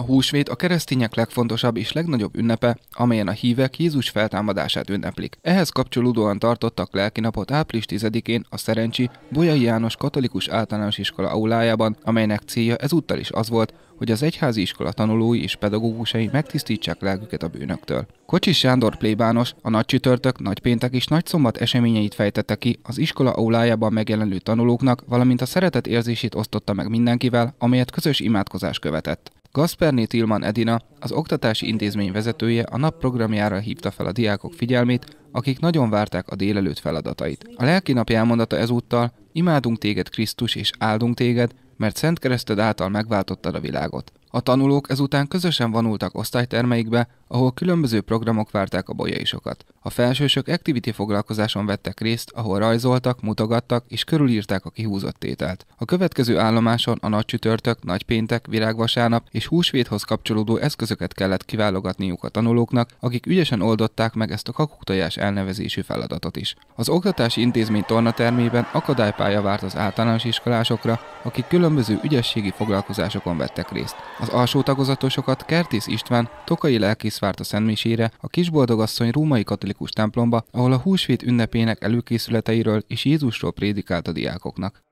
A húsvét a keresztények legfontosabb és legnagyobb ünnepe, amelyen a hívek Jézus feltámadását ünneplik. Ehhez kapcsolódóan tartottak lelkinapot április 10-én a Szerencsi Bolyai János Katolikus Általános Iskola aulájában, amelynek célja ezúttal is az volt, hogy az egyházi iskola tanulói és pedagógusai megtisztítsák lelküket a bűnöktől. Kocsis Sándor plébános a nagy csütörtök, nagy péntek és nagy szombat eseményeit fejtette ki az iskola aulájában megjelenő tanulóknak, valamint a szeretet érzését osztotta meg mindenkivel, amelyet közös imádkozás követett. Gasperné Tilman Edina, az oktatási intézmény vezetője a nap programjára hívta fel a diákok figyelmét, akik nagyon várták a délelőtt feladatait. A lelki nap elmondata ezúttal, imádunk téged Krisztus és áldunk téged, mert Szent Kereszted által megváltottad a világot. A tanulók ezután közösen vonultak osztálytermeikbe, ahol különböző programok várták a bolyaisokat. A felsősök activity foglalkozáson vettek részt, ahol rajzoltak, mutogattak és körülírták a kihúzott tételt. A következő állomáson a nagy csütörtök, péntek, virágvasárnap és húsvéthoz kapcsolódó eszközöket kellett kiválogatniuk a tanulóknak, akik ügyesen oldották meg ezt a kakuktojás elnevezésű feladatot is. Az oktatási intézmény tornatermében akadálypálya várt az általános iskolásokra, akik különböző ügyességi foglalkozásokon vettek részt. Az alsó tagozatosokat Kertész István tokai lelkész várt a Szentmisére, a kisboldogasszony római katolikus templomba, ahol a húsvét ünnepének előkészületeiről és Jézusról prédikált a diákoknak.